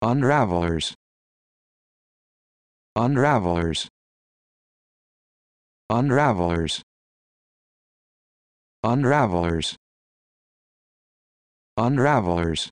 unravelers unravelers unravelers unravelers unravelers